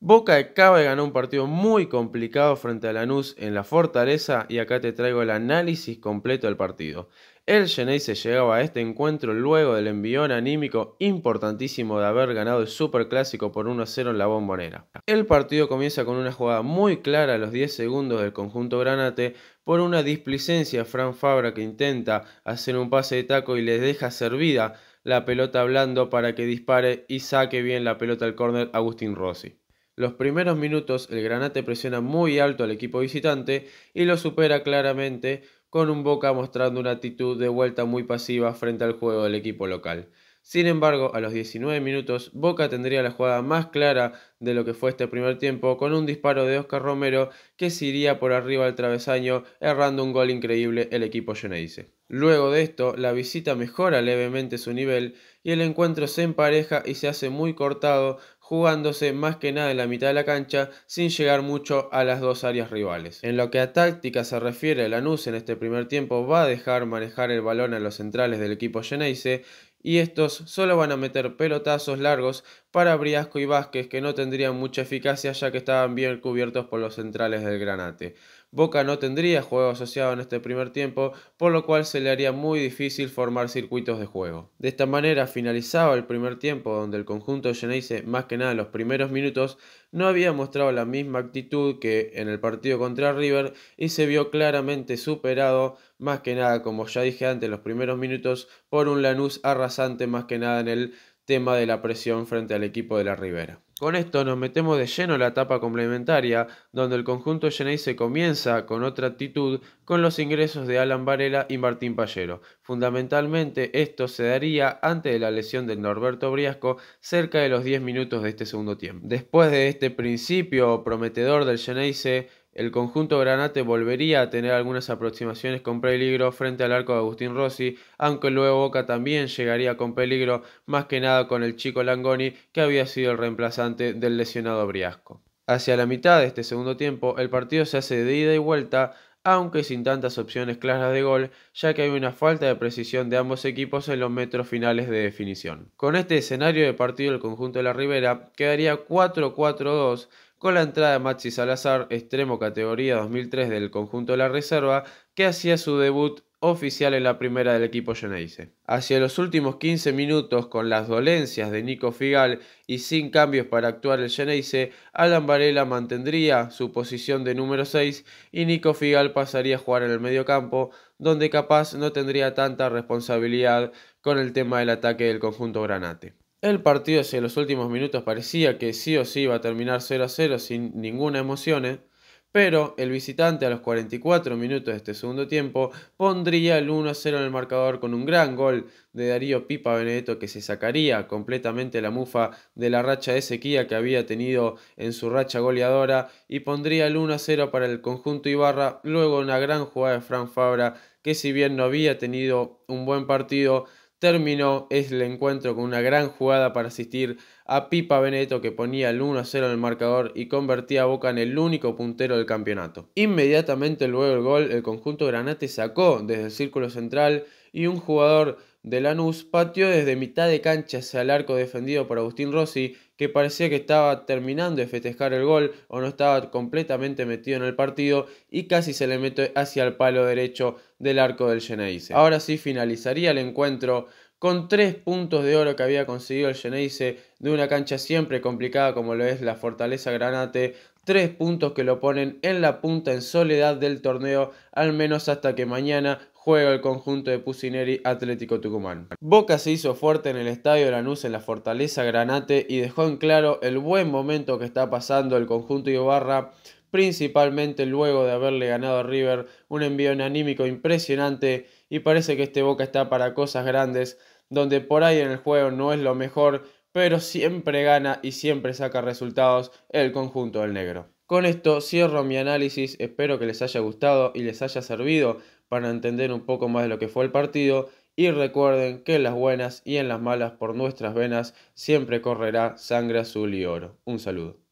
Boca de de ganó un partido muy complicado frente a Lanús en la Fortaleza y acá te traigo el análisis completo del partido. El Genei se llegaba a este encuentro luego del envión anímico importantísimo de haber ganado el Superclásico por 1-0 en la Bombonera. El partido comienza con una jugada muy clara a los 10 segundos del conjunto Granate por una displicencia Fran Fabra que intenta hacer un pase de taco y le deja servida la pelota blando para que dispare y saque bien la pelota al córner Agustín Rossi. Los primeros minutos el Granate presiona muy alto al equipo visitante y lo supera claramente con un Boca mostrando una actitud de vuelta muy pasiva frente al juego del equipo local. Sin embargo, a los 19 minutos, Boca tendría la jugada más clara de lo que fue este primer tiempo con un disparo de Oscar Romero que se iría por arriba al travesaño, errando un gol increíble el equipo Yoneise. Luego de esto, la visita mejora levemente su nivel y el encuentro se empareja y se hace muy cortado, jugándose más que nada en la mitad de la cancha sin llegar mucho a las dos áreas rivales. En lo que a táctica se refiere, Lanús en este primer tiempo va a dejar manejar el balón a los centrales del equipo Geneise y estos solo van a meter pelotazos largos para Briasco y Vázquez, que no tendrían mucha eficacia ya que estaban bien cubiertos por los centrales del Granate. Boca no tendría juego asociado en este primer tiempo, por lo cual se le haría muy difícil formar circuitos de juego. De esta manera finalizaba el primer tiempo donde el conjunto Geneise, más que nada en los primeros minutos, no había mostrado la misma actitud que en el partido contra River y se vio claramente superado, más que nada como ya dije antes, en los primeros minutos por un Lanús arrasante más que nada en el tema de la presión frente al equipo de la Ribera. Con esto nos metemos de lleno en la etapa complementaria, donde el conjunto se comienza con otra actitud con los ingresos de Alan Varela y Martín Pallero. Fundamentalmente esto se daría antes de la lesión de Norberto Briasco cerca de los 10 minutos de este segundo tiempo. Después de este principio prometedor del Geneise, el conjunto granate volvería a tener algunas aproximaciones con peligro frente al arco de Agustín Rossi, aunque luego Boca también llegaría con peligro, más que nada con el chico Langoni, que había sido el reemplazante del lesionado Briasco. Hacia la mitad de este segundo tiempo, el partido se hace de ida y vuelta, aunque sin tantas opciones claras de gol, ya que hay una falta de precisión de ambos equipos en los metros finales de definición. Con este escenario de partido el conjunto de la Ribera quedaría 4-4-2 con la entrada de Maxi Salazar, extremo categoría 2003 del conjunto de la Reserva, que hacía su debut oficial en la primera del equipo Geneise. Hacia los últimos 15 minutos, con las dolencias de Nico Figal y sin cambios para actuar el Geneise, Alan Varela mantendría su posición de número 6 y Nico Figal pasaría a jugar en el campo. donde capaz no tendría tanta responsabilidad con el tema del ataque del conjunto granate. El partido hacia los últimos minutos parecía que sí o sí iba a terminar 0 a 0 sin ninguna emoción, ¿eh? pero el visitante a los 44 minutos de este segundo tiempo pondría el 1-0 en el marcador con un gran gol de Darío Pipa Benedetto que se sacaría completamente la mufa de la racha de sequía que había tenido en su racha goleadora y pondría el 1-0 para el conjunto Ibarra, luego una gran jugada de Fran Fabra que si bien no había tenido un buen partido, terminó el encuentro con una gran jugada para asistir a Pipa Beneto que ponía el 1-0 en el marcador y convertía a Boca en el único puntero del campeonato. Inmediatamente luego del gol, el conjunto granate sacó desde el círculo central y un jugador de Lanús pateó desde mitad de cancha hacia el arco defendido por Agustín Rossi, que parecía que estaba terminando de festejar el gol o no estaba completamente metido en el partido y casi se le mete hacia el palo derecho del arco del Geneise. Ahora sí finalizaría el encuentro con tres puntos de oro que había conseguido el Geneise de una cancha siempre complicada como lo es la Fortaleza Granate, tres puntos que lo ponen en la punta en soledad del torneo, al menos hasta que mañana juega el conjunto de Pusineri Atlético Tucumán. Boca se hizo fuerte en el Estadio Lanús en la Fortaleza Granate y dejó en claro el buen momento que está pasando el conjunto Ibarra principalmente luego de haberle ganado a River un envío anímico impresionante y parece que este Boca está para cosas grandes, donde por ahí en el juego no es lo mejor, pero siempre gana y siempre saca resultados el conjunto del negro. Con esto cierro mi análisis, espero que les haya gustado y les haya servido para entender un poco más de lo que fue el partido y recuerden que en las buenas y en las malas por nuestras venas siempre correrá sangre azul y oro. Un saludo.